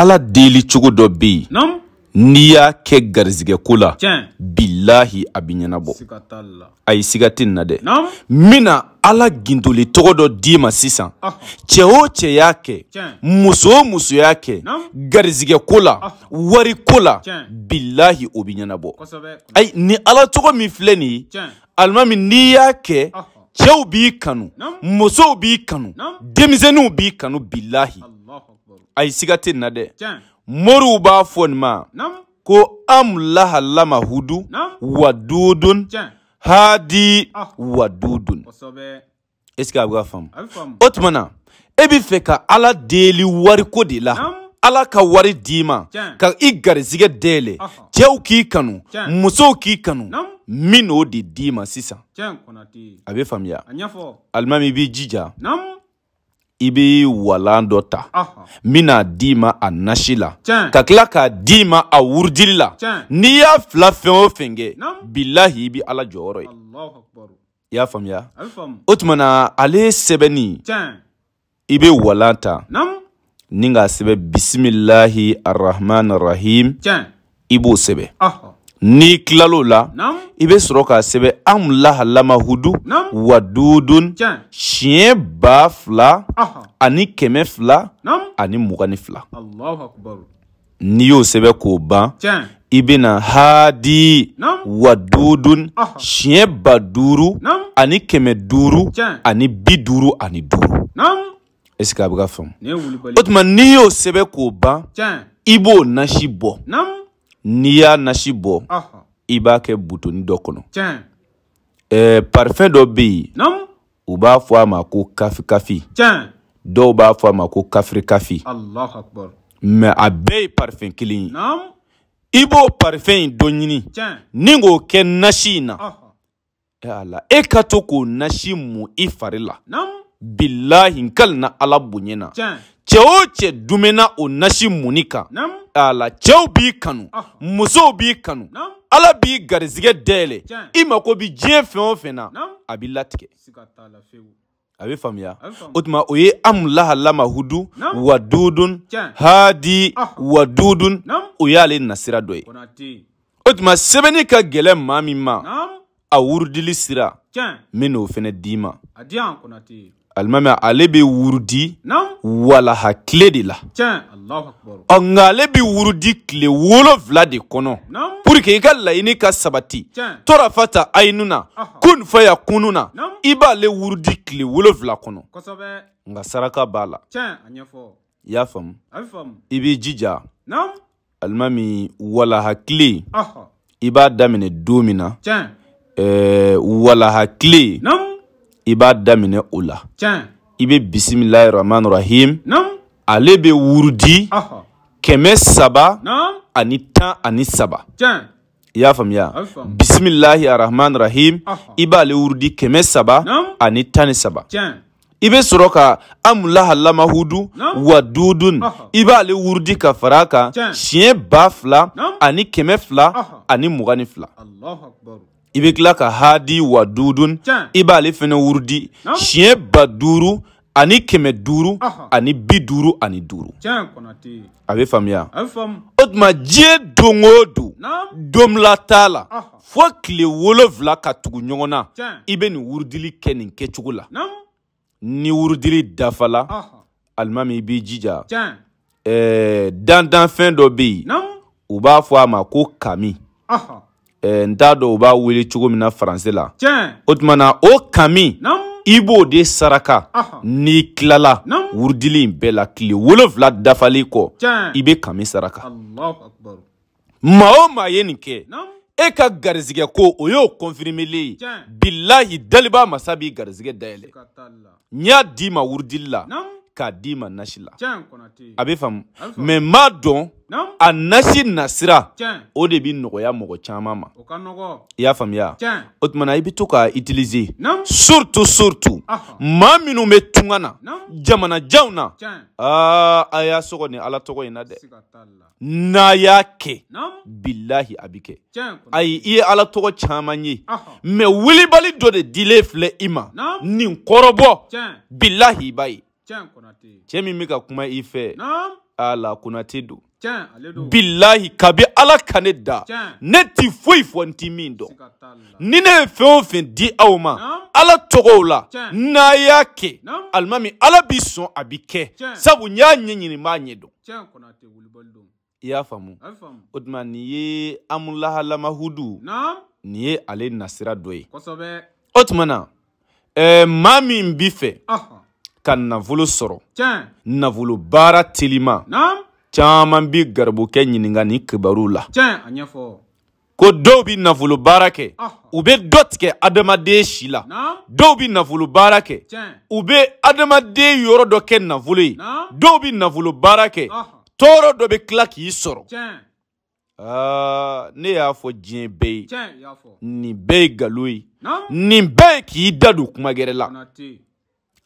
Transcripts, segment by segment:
ala deli cogo dɔ be yen n'i y'a kɛ garizigɛko la bilahi a bi ɲɛnabɔ a ye siga tɛ na dɛ mina ala gindoli tɔgɔ dɔ d'i ma sisan ah. cɛ o cɛ y'a kɛ muso o muso y'a kɛ garizigɛko la ah. ko la bilahi o be ɲɛnabɔ ayi ni ala tɔgɔ min filɛ nin ye alimami n'i y'a kɛ cɛw b'i kanu musow b'i kanu denmisɛnninw b'i kanu bilahi a yi siga tɛ na dɛ moriw b'a fɔ nin ma ko am laha hudu wadudun hadi ah. wadudun est ce que a bɛ ka faamu o tuma na e bɛ fɛ ka ala deli wariko de la. ala ka wari d'i ma ka i garizigɛ dayɛlɛ ah. cɛw k'i kanu musow k'i kanu min n'o de d'i ma sisan a bɛ faamuya alimami i b'i jija i bɛ walan dɔ ta n bɛna d'i ma a nasi la ka tila k'a d'i ma a wurudili la n'i y'a fila fɛn o fɛn kɛ bilahi i bɛ ala jɔyɔrɔ ye i y'a faamuya o tuma na ale sɛbɛnni i bɛ walan ta ni k'a sɛbɛn bisimilahi arahamani rahim i b'o sɛbɛn. Ni klalo la Nam Ibe soroka sebe am la halama hudu Nam Wadudun Tjan Chien baf la Aha Ani keme fla Nam Ani mwani fla Allahu akbar Niyo sebe koba Tjan Ibe nan hadi Nam Wadudun Aha Chien baduru Nam Ani keme duru Tjan Ani biduru aniduru Nam Eska abga fom Ne wuli pali Otman niyo sebe koba Tjan Ibo nashi bo Nam n'i y'a nasi bɔ i b'a kɛ butoni dɔ kɔnɔ eh, parfɛn dɔ bɛ yen u b'a fɔ a ma ko kafikafi dɔw b'a fɔ a ma ko kafirikafi mɛ a bɛɛ ye parfɛn kelen ye i b'o parfɛn in dɔ ɲini ni k'o kɛ nasi in na e ka to k'o nasi mun i fari la. Naam. bilahi nkali na ala bonya na cɛ o cɛ dumɛna o nasi muni kan ala cɛw b'i kanu ah. musow b'i kanu ala b'i garizigɛ dayɛlɛ i mako bi diɲɛ fɛn o fɛn na a b'i latigɛ a be faamuya o tuma o ye amulaha wadudun hadi ah. wadudun o y'ale nasira dɔ ye o tuma sɛbɛnni ka gɛlɛ ma min ma a wurudili sira min n'o fɛnɛ dii ma alimami ale bɛ wurudi walaha tile de la ɔ nka ale bɛ wurudi tile wolonfila de kɔnɔ pour que i ka laɲini ka sabati tora fata ayinu na kun fa ya kunu na i b'ale wurudi tile wolonfila kɔnɔ nka saraka b'a la i y'a faamu i b'i jija alimami walaha tile i b'a daminɛ don min na ɛɛ eh, walaha tile. i b'a daminɛ o la i bɛ bisimilahi rahman rahim ale bɛ wurudi Keme saba ani tan ani saba i y'a faamuya bisimilahi rahman rahim Iba b'ale wurdi keme saba ani Anita ni saba i bɛ sɔrɔ ka amulahalamahudu wa dudun i b'ale wurudi ka fara a kan siɲɛ ba fila ani kɛmɛ fila ani muganifla. Allahu fila i bɛ tila ka hadi wa dudun i b'ale fɛnɛ wurudi siɲɛ ba duuru ani kɛmɛ duuru ani bi duuru ani duuru a bɛ faamuya o tuma diɲɛ don o don donbila t'a la fo tile wolonwula ka tugu ɲɔgɔn na i bɛ nin wurudili kɛ nin kɛcogo la ni wurudili dafala alimami i b'i jija ɛɛ eh, dantanfɛn dɔ bɛ yen u b'a fɔ a ma ko kami. Eh, n t'a dɔn u b'a wele cogo min na faransɛ la o tuma na o kami i b'o de saraka n'i tilala wurudili in bɛɛ la tile wolonfila dafali kɔ i bɛ kami saraka maa o maa ye nin kɛ e ka garizigɛ ko o y'o kɔnfirimelen ye bilahi daliba masa b'i garizigɛ dayɛlɛ n y'a d'i ma wurudili la k'a d'i ma nasi la a bɛ faamu mɛ n b'a dɔn a nasi nasira o de bɛ nɔgɔya mɔgɔ caman ma i y'a faamuya o tuma na i bɛ to k'a itilize surutu surutu ah. maa minnu bɛ tunga na jamanajanw na aa a y'a sɔgɔ nin ala tɔgɔ in na dɛ n'a y'a kɛ bilahi a bɛ kɛ ayi i ye ala tɔgɔ caman ye ah. mɛ wulibali dɔ de dilen filɛ i ma nin kɔrɔbɔ bilahi i b'a ye. cɛ min bɛ ka kuma i fɛ ala konate don bilahi kabi ala ka ne da ne ti foyi fɔ n ti min dɔn ni ne ye fɛn o fɛn di aw ma ala tɔgɔw la n'a y'a kɛ alimami ala b'i sɔn a bi kɛ sabu n y'a ɲɛɲini n b'a ɲɛ dɔn i y'a faamu o tuma nin ye amulahalamahudu nin ye ale nasira dɔ ye o tuma na ɛɛ maa min b'i fɛ. ka nafolo sɔrɔ nafolo baara telima caaman bi garibukɛ ɲininga ni kibaruw la ko dɔw bi nafolo baara kɛ ah. u be dɔ tigɛ adamaden si la dɔw bi nafolo baara kɛ u be adamaden yɔrɔ dɔ kɛ nafolo ye dɔw bi nafolo baara kɛ ah. tɔɔrɔ dɔ be tila k'i sɔrɔ Uh, ne y'a fɔ diɲɛ bɛɛ ye nin bɛɛ ye ngalon ye nin bɛɛ ye k'i da don kuma gɛrɛ la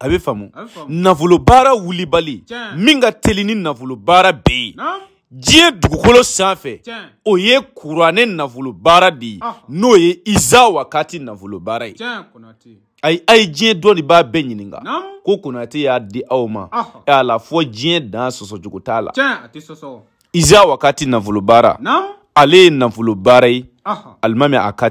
a be famu nafolo baara wulibali min ka teli ni nafolo baara bɛ yen diɲɛ dugukolo sanfɛ o ye kuranɛ nafolo baara de ah. n'o ye iza wakati navolo baara ye ay a ye diɲɛ dɔ de b'a bɛɛ ɲininka ko konate y'a di aw ma a ah. e la fɔ diɲɛ dan sɔsɔcogo t'a la iza wakati navolo baara ale ye nafolo baara ye alimami a ka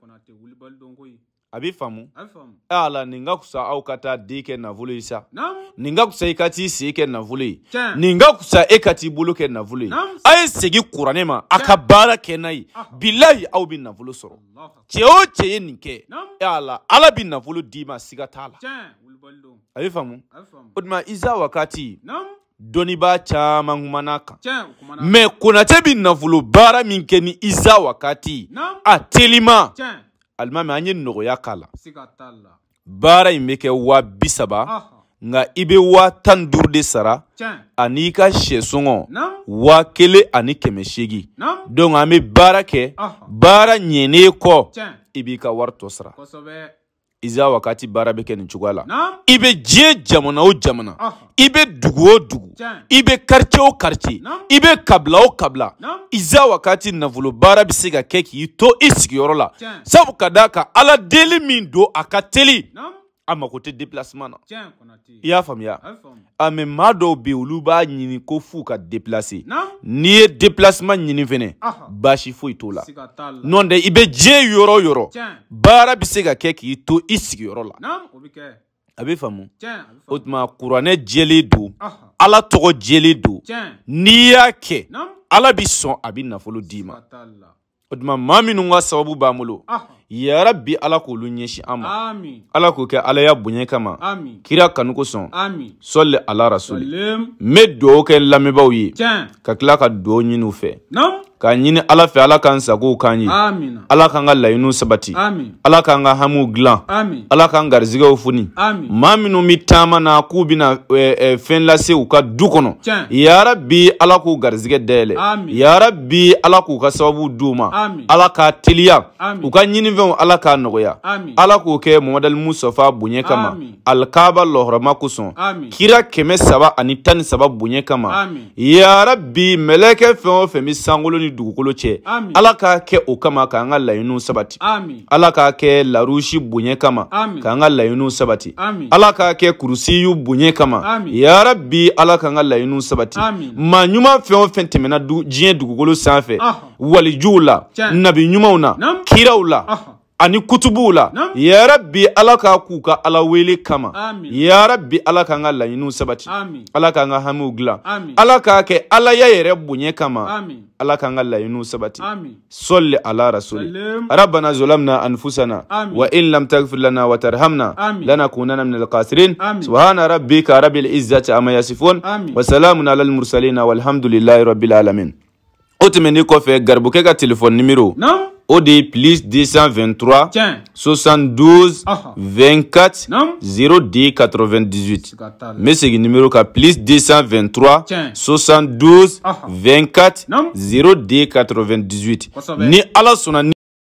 a b'i faamu a e la nin ka kusa aw ka taa den kɛ nafolo ye sa nin ka kusa i ka t'i sen kɛ nafolo ye nin ka kusa e ka t'i bolo kɛ nafolo ye a ye segin kuranɛ ma a ka baara kɛ n'a ye bilayi aw bɛ nafolo sɔrɔ cɛ o cɛ ye nin kɛ e a la ala bɛ nafolo d'i ma siga t'a la a b'i faamu o tuma isa wakati dɔnnibaa caman kumana kan mɛ konatɛ bɛ nafolo baara min kɛ ni isa wakati a telima alimami an ye nɔgɔya k'a la baara in be kɛ waa bisaba nga i be waa tan duuru de sara ani i ka sɛsɔngɔ waa kelen ani kɛmɛ seegin dɔnku an be baara kɛ baara ɲɛnen kɔ i b'i ka wari tɔ sara iza wakati baara bɛ kɛ nin cogoya la i bɛ diɲɛ jamana o jamana ah. i bɛ dugu o dugu i bɛ karice o karitiye i bɛ kabila o kabila iza wakati nafolo baara bɛ se ka kɛ k'i to i sigiyɔrɔ la sabu ka d'a ka ala deli min don a ka teli an mako tɛ déplacement na i y'a faamuya a mɛ ah, maa dɔw be olu b'a ɲini ko f'u ka déplace n'i ye déplacement ɲini fɛnɛ ah. baasi foyi t'o la nɔn tɛ i be diɲɛ yɔrɔ o yɔrɔ baara be se ka kɛ k'i to i sigiyɔrɔ la a be faamu o tuma kuranɛ jɛlen don ala tɔgɔ jɛlen don n'i y'a kɛ ala bi sɔn a bi nafolo d'i ma o tuma maa minnu ka sababu b'an bolo ah. Ya Rabbi Allah ama. Allah Ala ke ala ya bunye kama. Kira kanuko son. Amin. Solle alara rasuli. Me Medo ke lamibawi. Tien. kakla ka do nyinu k'a ɲini ala fɛ ala k'an sagow k'an ye ala k'an ka laɲiniw sabati ala k'an ka hamiw dilan ala k'an garizigɛw foni maa minnu bɛ taama na k'u bɛna eh, eh, fɛn lase u ka du kɔnɔ yara bi ala k'u garizigɛ dayɛlɛ yara bi ala k'u ka sababu di u ma ala k'a teliya u ka ɲinifɛnw ala k'a nɔgɔya ala k'o kɛ muhamadu musafa bonya kama alikaba lɔhɔrɔma kosɔn kira kɛmɛ saba ani tan ni saba bonya kama yara bi mɛlɛkɛ fɛn o fɛn bɛ sankolo ni dugukolo cɛ ala k'a kɛ o kama k'an ka laɲiniw sabati ala k'a kɛ larusi bonya kama k'an ka laɲiniw sabati ala k'a kɛ kurusiyu bonya kama yarabi ala k'an ka laɲiniw sabati ma ɲuman fɛn o fɛn tɛmɛna diɲɛ dugukolo san fɛ walijuw la nabi ɲumanw na kiraw la ani kutubuw la yarabi ala k'a k'u ka ala wele kama yarabi ala k'an ka laɲiniw sabati ala k'an ka hamiw dilan ala k'a kɛ alaya yɛrɛ bonya kama ala k'an ka laɲiniw sabati sɔli ala rasuli rabbana zolamna anfusana wa in lam tagfir lana wa tarhamna lanakunana min alkasirin subhana rabbika rabbil izzati ama yasifun wa salamun ala almursalina walhamdulillahi rabbil alamin o tɛmɛnin kɔfɛ garibukɛ ka telefɔni nimero o de ye plus 223 72 24 02 98 n be segi nimero ka plus 223 72 24 02 98 ni ala sɔnna